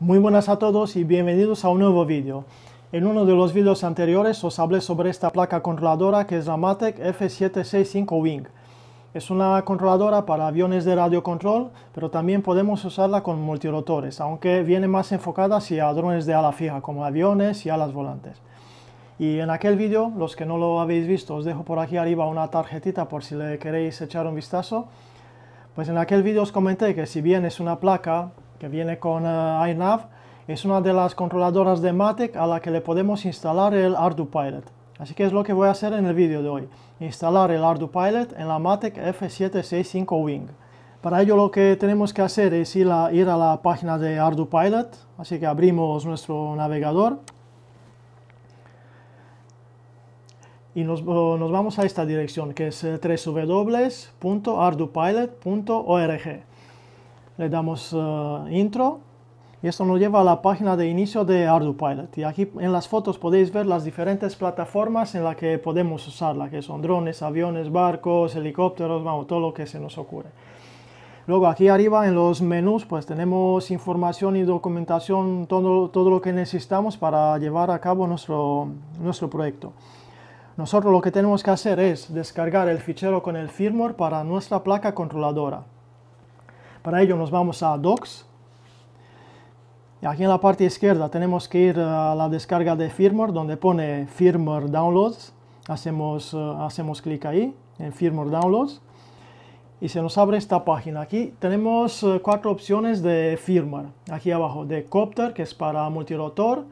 Muy buenas a todos y bienvenidos a un nuevo vídeo. En uno de los vídeos anteriores os hablé sobre esta placa controladora que es la Matec F765 Wing. Es una controladora para aviones de radiocontrol, pero también podemos usarla con multirotores, aunque viene más enfocada hacia drones de ala fija, como aviones y alas volantes. Y en aquel vídeo, los que no lo habéis visto, os dejo por aquí arriba una tarjetita por si le queréis echar un vistazo. Pues en aquel vídeo os comenté que si bien es una placa que viene con eh, iNav, es una de las controladoras de Matic a la que le podemos instalar el ArduPilot. Así que es lo que voy a hacer en el vídeo de hoy, instalar el ArduPilot en la Matic F765 Wing. Para ello lo que tenemos que hacer es ir a, ir a la página de ArduPilot, así que abrimos nuestro navegador y nos, nos vamos a esta dirección que es eh, www.ardupilot.org le damos eh, intro y esto nos lleva a la página de inicio de ArduPilot y aquí en las fotos podéis ver las diferentes plataformas en las que podemos usarla, que son drones, aviones, barcos, helicópteros, vamos, todo lo que se nos ocurre. Luego aquí arriba en los menús pues tenemos información y documentación, todo, todo lo que necesitamos para llevar a cabo nuestro, nuestro proyecto. Nosotros lo que tenemos que hacer es descargar el fichero con el firmware para nuestra placa controladora. Para ello nos vamos a Docs. Y aquí en la parte izquierda tenemos que ir a la descarga de firmware, donde pone firmware downloads. Hacemos, eh, hacemos clic ahí, en firmware downloads. Y se nos abre esta página. Aquí tenemos eh, cuatro opciones de firmware. Aquí abajo de copter, que es para multirotor.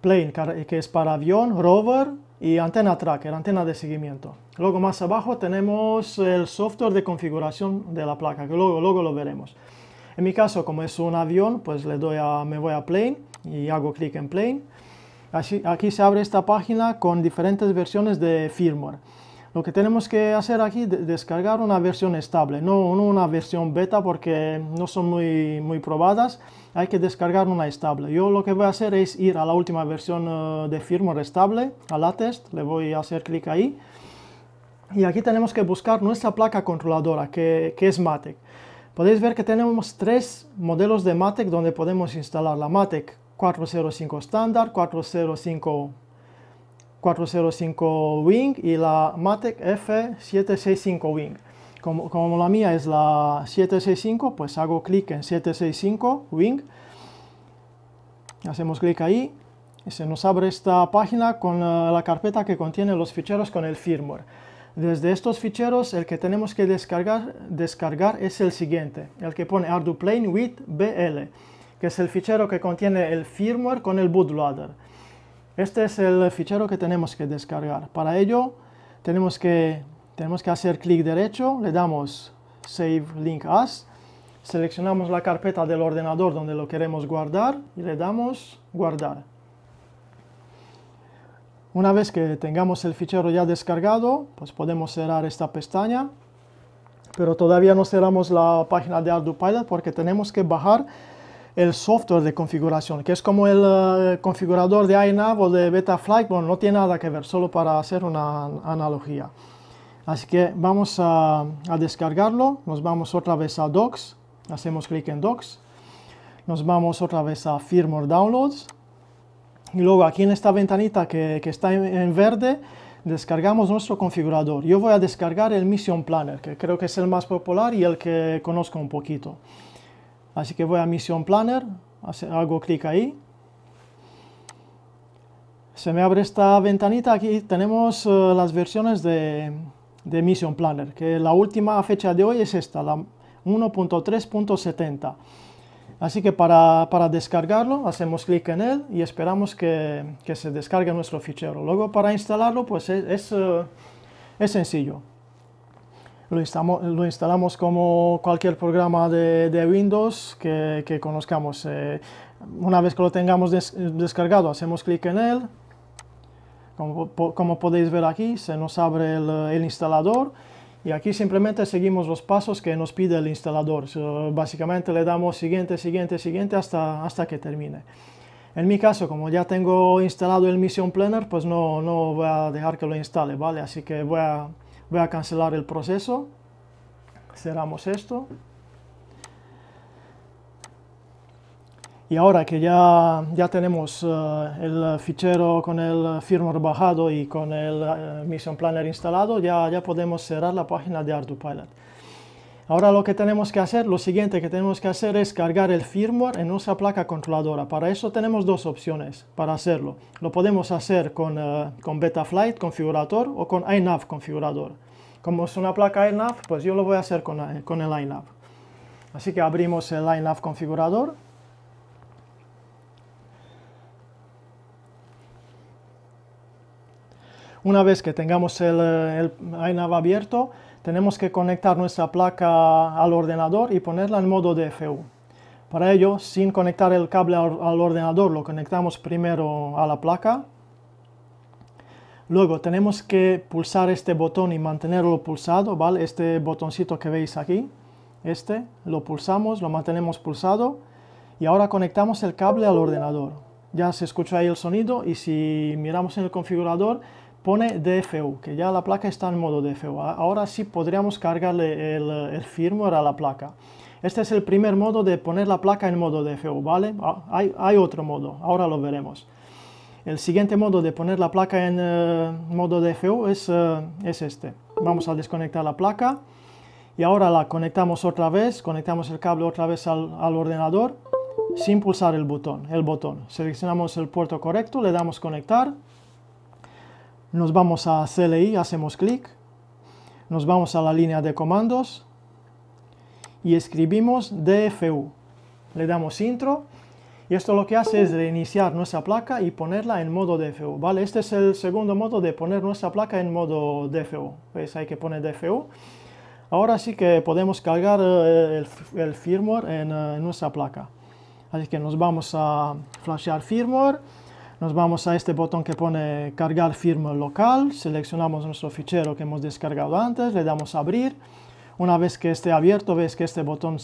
Plane, que es para avión, rover, y antena tracker, antena de seguimiento. Luego más abajo tenemos el software de configuración de la placa, que luego, luego lo veremos. En mi caso, como es un avión, pues le doy a, me voy a plane y hago clic en plane. aquí se abre esta página con diferentes versiones de firmware. Lo que tenemos que hacer aquí es descargar una versión estable, no, una versión beta porque no son muy, muy probadas, hay que descargar una estable. Yo lo que voy a hacer es ir a la última versión eh, de firmware estable, a la test, le voy a hacer clic ahí. Y aquí tenemos que buscar nuestra placa controladora, que, que es Matec. Podéis ver que tenemos tres modelos de Matec donde podemos instalar la Matek 405 estándar, 405 405 Wing y la MATEC F765 Wing. Como, como, la mía es la 765, pues hago clic en 765 Wing. Hacemos clic ahí y se nos abre esta página con la, carpeta que contiene los ficheros con el firmware. Desde estos ficheros el que tenemos que descargar, descargar es el siguiente, el que pone Arduplane with BL, que es el fichero que contiene el firmware con el bootloader. Este es el fichero que tenemos que descargar. Para ello tenemos que, tenemos que hacer clic derecho, le damos Save Link As, seleccionamos la carpeta del ordenador donde lo queremos guardar y le damos Guardar. Una vez que tengamos el fichero ya descargado, pues podemos cerrar esta pestaña, pero todavía no cerramos la página de Arduino porque tenemos que bajar el software de configuración, que es como el eh, configurador de iNav o de Betaflight, bueno, no tiene nada que ver, solo para hacer una analogía. Así que vamos a, descargarlo, nos vamos otra vez a Docs, hacemos clic en Docs, nos vamos otra vez a Firmware Downloads, y luego aquí en esta ventanita que, está en verde, descargamos nuestro configurador. Yo voy a descargar el Mission Planner, que creo que es el más popular y el que conozco un poquito. Así que voy a Mission Planner, hago clic ahí. Se me abre esta ventanita, aquí tenemos eh, las versiones de, de, Mission Planner, que la última fecha de hoy es esta, la 1.3.70. Así que para, descargarlo hacemos clic en él y esperamos que, se descargue nuestro fichero. Luego para instalarlo pues es eh, sencillo lo, lo instalamos como cualquier programa de, Windows que, conozcamos. Eh, una vez que lo tengamos descargado, hacemos clic en él. Como, como, podéis ver aquí, se nos abre el, instalador y aquí simplemente seguimos los pasos que nos pide el instalador. básicamente le damos siguiente, siguiente, siguiente hasta, hasta que termine. En mi caso, como ya tengo instalado el Mission Planner, pues no, no voy a dejar que lo instale, ¿vale? Así que voy a voy a cancelar el proceso, cerramos esto. Y ahora que ya, ya tenemos eh, el fichero con el firmware bajado y con el eh, Mission Planner instalado, ya, ya podemos cerrar la página de Arduino Ahora lo que tenemos que hacer, lo siguiente que tenemos que hacer es cargar el firmware en nuestra placa controladora. Para eso tenemos dos opciones para hacerlo. Lo podemos hacer con, eh, Betaflight configurador o con iNav configurador. Como es una placa iNav, pues yo lo voy a hacer con, eh, el iNav. Así que abrimos el iNav configurador. Una vez que tengamos el, eh, el iNav abierto, tenemos que conectar nuestra placa al ordenador y ponerla en modo DFU. Para ello, sin conectar el cable al ordenador, lo conectamos primero a la placa. Luego tenemos que pulsar este botón y mantenerlo pulsado, ¿vale? Este botoncito que veis aquí, este, lo pulsamos, lo mantenemos pulsado y ahora conectamos el cable al ordenador. Ya se escucha ahí el sonido y si miramos en el configurador, pone DFU, que ya la placa está en modo DFU. Ahora sí podríamos cargarle el, firmware a la placa. Este es el primer modo de poner la placa en modo DFU, ¿vale? Hay, hay otro modo, ahora lo veremos. El siguiente modo de poner la placa en eh, modo DFU es, eh, es este. Vamos a desconectar la placa y ahora la conectamos otra vez, conectamos el cable otra vez al, ordenador sin pulsar el botón, el botón. Seleccionamos el puerto correcto, le damos conectar nos vamos a CLI, hacemos clic, nos vamos a la línea de comandos y escribimos DFU. Le damos intro y esto lo que hace es reiniciar nuestra placa y ponerla en modo DFU. ¿vale? Este es el segundo modo de poner nuestra placa en modo DFU. Pues hay que poner DFU. Ahora sí que podemos cargar eh, el, firmware en, eh, en nuestra placa. Así que nos vamos a flashear firmware nos vamos a este botón que pone cargar firmware local, seleccionamos nuestro fichero que hemos descargado antes, le damos a abrir. Una vez que esté abierto, ves que este botón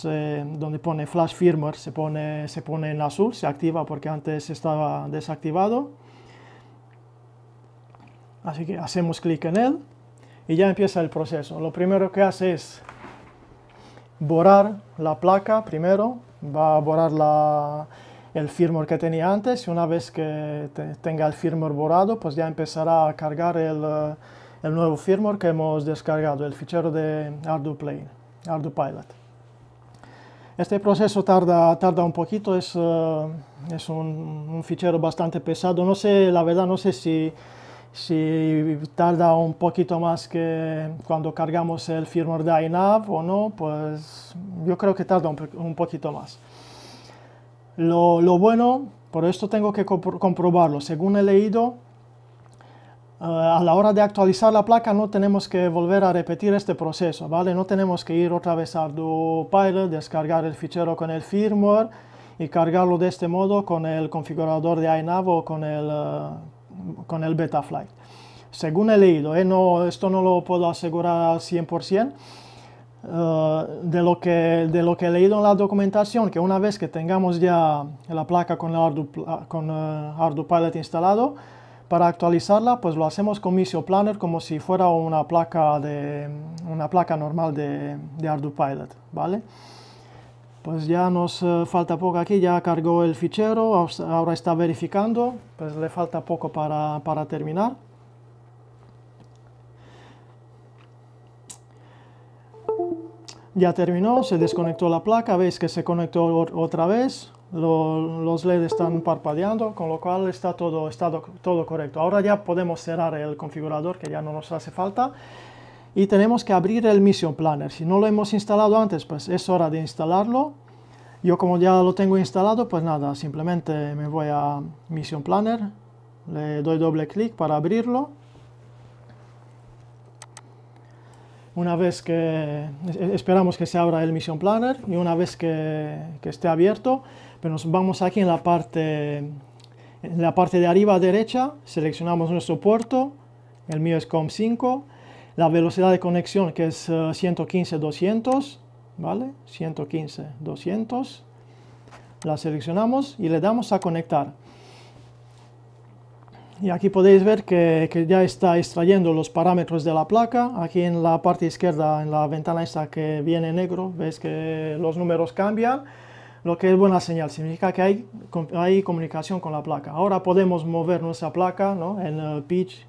donde pone Flash Firmware se pone, se pone en azul, se activa porque antes estaba desactivado. Así que hacemos clic en él y ya empieza el proceso. Lo primero que hace es borrar la placa primero, va a borrar la, el firmware que tenía antes y una vez que tenga el firmware borrado pues ya empezará a cargar el, eh, el nuevo firmware que hemos descargado, el fichero de Arduplane, Ardupilot. Este proceso tarda, tarda un poquito, es, eh, es un, un, fichero bastante pesado, no sé, la verdad no sé si, si tarda un poquito más que cuando cargamos el firmware de INAV o no, pues yo creo que tarda un poquito más. Lo, bueno, por esto tengo que comprobarlo, según he leído, eh, a la hora de actualizar la placa no tenemos que volver a repetir este proceso, ¿vale? No tenemos que ir otra vez a Arduino Pilot, descargar el fichero con el firmware y cargarlo de este modo con el configurador de iNav o con el, eh, el Betaflight. Según he leído, ¿eh? esto no lo puedo asegurar al 100%, eh, de, lo que, de lo que he leído en la documentación, que una vez que tengamos ya la placa con, el con eh, Pilot instalado, para actualizarla, pues lo hacemos con Missio Planner como si fuera una placa, de, una placa normal de, de ¿vale? Pues ya nos eh, falta poco aquí, ya cargó el fichero, ahora está verificando, pues le falta poco para, para terminar. Ya terminó, se desconectó la placa, veis que se conectó otra vez, los LEDs están parpadeando, con lo cual está todo, está todo correcto. Ahora ya podemos cerrar el configurador que ya no nos hace falta y tenemos que abrir el Mission Planner. Si no lo hemos instalado antes, pues es hora de instalarlo. Yo como ya lo tengo instalado, pues nada, simplemente me voy a Mission Planner, le doy doble clic para abrirlo Una vez que esperamos que se abra el Mission Planner y una vez que, esté abierto, pues nos vamos aquí en la parte en la parte de arriba derecha, seleccionamos nuestro puerto, el mío es COM5, la velocidad de conexión que es 115-200, eh, ¿vale? 115-200, la seleccionamos y le damos a conectar y aquí podéis ver que, que, ya está extrayendo los parámetros de la placa. Aquí en la parte izquierda, en la ventana esta que viene negro, veis que los números cambian, lo que es buena señal, significa que hay, hay comunicación con la placa. Ahora podemos mover nuestra placa ¿no? en el pitch,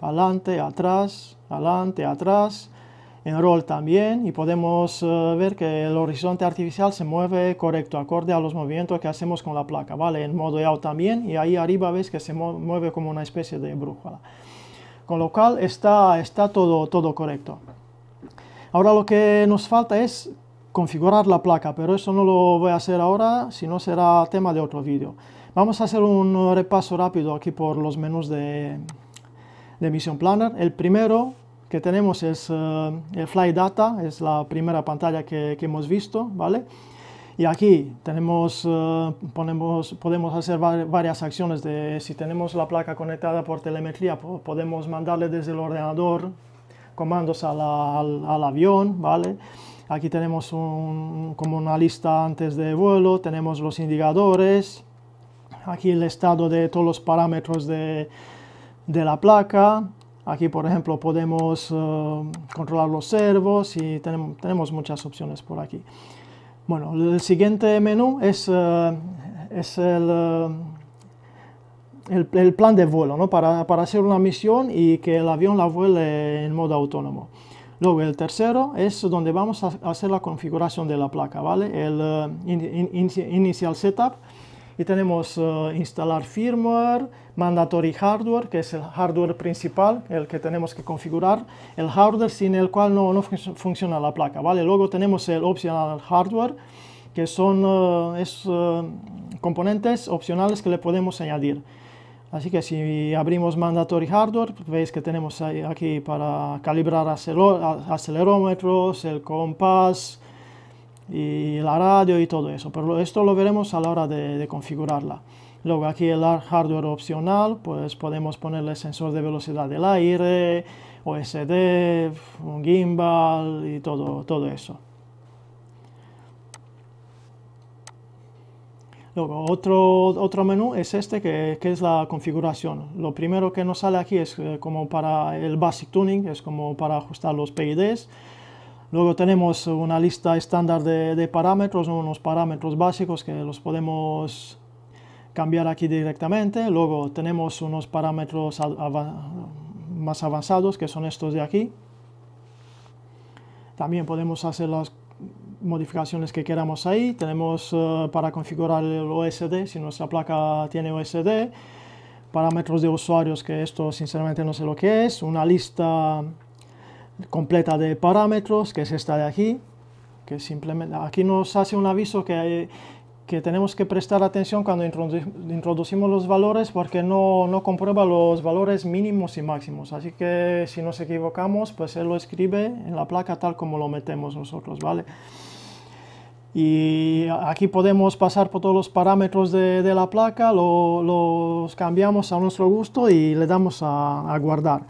adelante, atrás, adelante, atrás, en rol también y podemos eh, ver que el horizonte artificial se mueve correcto, acorde a los movimientos que hacemos con la placa, ¿vale? En modo out también y ahí arriba ves que se mueve como una especie de brújula. Con lo cual está, está todo, todo correcto. Ahora lo que nos falta es configurar la placa, pero eso no lo voy a hacer ahora, sino será tema de otro vídeo. Vamos a hacer un repaso rápido aquí por los menús de, de Mission Planner. El primero que tenemos es eh, el Fly Data, es la primera pantalla que, hemos visto, ¿vale? Y aquí tenemos, eh, ponemos, podemos hacer varias acciones. De, si tenemos la placa conectada por telemetría, podemos mandarle desde el ordenador comandos al, al, avión, ¿vale? Aquí tenemos un, como una lista antes de vuelo, tenemos los indicadores, aquí el estado de todos los parámetros de, de la placa, Aquí, por ejemplo, podemos eh, controlar los servos y tenemos, muchas opciones por aquí. Bueno, el siguiente menú es, eh, eh, el, plan de vuelo, ¿no? Para, hacer una misión y que el avión la vuele en modo autónomo. Luego el tercero es donde vamos a hacer la configuración de la placa, ¿vale? El Initial Setup y tenemos eh, instalar firmware, mandatory hardware, que es el hardware principal, el que tenemos que configurar, el hardware sin el cual no, no funciona la placa, ¿vale? Luego tenemos el optional hardware, que son eh, es, eh, componentes opcionales que le podemos añadir. Así que si abrimos mandatory hardware, veis que tenemos aquí para calibrar acelerómetros, el compás, y la radio y todo eso, pero esto lo veremos a la hora de, configurarla. Luego aquí el hardware opcional, pues podemos ponerle sensor de velocidad del aire, OSD, un gimbal y todo, todo eso. Luego, otro, otro menú es este que, que, es la configuración. Lo primero que nos sale aquí es eh, como para el Basic Tuning, es como para ajustar los PIDs. Luego tenemos una lista estándar de, parámetros, unos parámetros básicos que los podemos cambiar aquí directamente. Luego tenemos unos parámetros más avanzados que son estos de aquí. También podemos hacer las modificaciones que queramos ahí. Tenemos eh, para configurar el OSD, si nuestra placa tiene OSD, parámetros de usuarios, que esto sinceramente no sé lo que es, una lista completa de parámetros, que es esta de aquí, que simplemente aquí nos hace un aviso que, que tenemos que prestar atención cuando introducimos los valores porque no, no, comprueba los valores mínimos y máximos. Así que si nos equivocamos, pues él lo escribe en la placa tal como lo metemos nosotros, ¿vale? Y aquí podemos pasar por todos los parámetros de, de la placa, los cambiamos a nuestro gusto y le damos a guardar.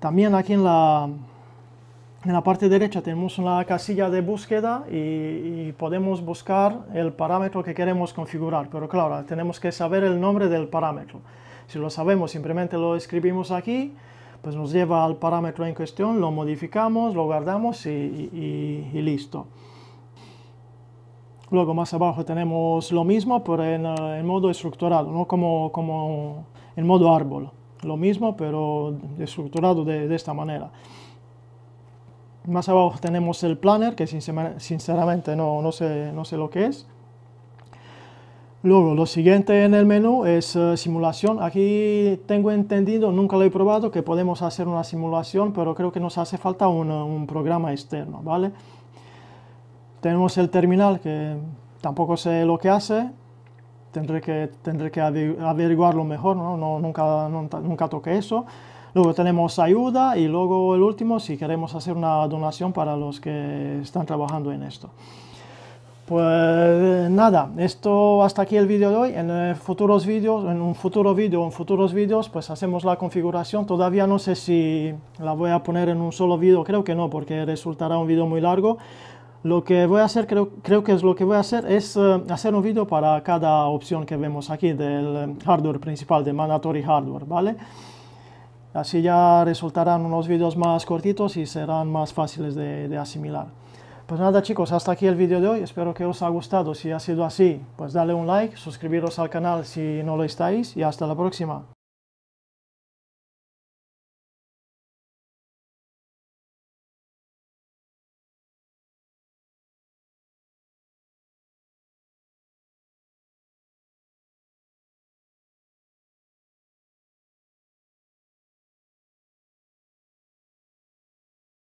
También aquí en la, en la parte derecha tenemos una casilla de búsqueda y, podemos buscar el parámetro que queremos configurar, pero claro, tenemos que saber el nombre del parámetro. Si lo sabemos, simplemente lo escribimos aquí, pues nos lleva al parámetro en cuestión, lo modificamos, lo guardamos y, listo. Luego más abajo tenemos lo mismo, pero eh, en, modo estructurado, no como, como, en modo árbol. Lo mismo, pero estructurado de, de esta manera. Más abajo tenemos el planner, que sinceramente no, no, sé, no sé lo que es. Luego, lo siguiente en el menú es eh, simulación. Aquí tengo entendido, nunca lo he probado, que podemos hacer una simulación, pero creo que nos hace falta un, eh, un programa externo, ¿vale? Tenemos el terminal, que tampoco sé lo que hace. Tendré que, tendré que averiguarlo mejor, ¿no? nunca, nunca, nunca toqué eso. Luego tenemos ayuda y luego el último si queremos hacer una donación para los que están trabajando en esto. Pues nada, esto hasta aquí el vídeo de hoy. En eh, futuros vídeos, en un futuro vídeo, en futuros vídeos, pues hacemos la configuración. Todavía no sé si la voy a poner en un solo vídeo, creo que no, porque resultará un vídeo muy largo. Lo que voy a hacer, creo, creo que es lo que voy a hacer, es eh, hacer un vídeo para cada opción que vemos aquí del eh, hardware principal, de mandatory hardware, ¿vale? Así ya resultarán unos vídeos más cortitos y serán más fáciles de, asimilar. Pues nada chicos, hasta aquí el vídeo de hoy, espero que os haya gustado, si ha sido así, pues dale un like, suscribiros al canal si no lo estáis y hasta la próxima.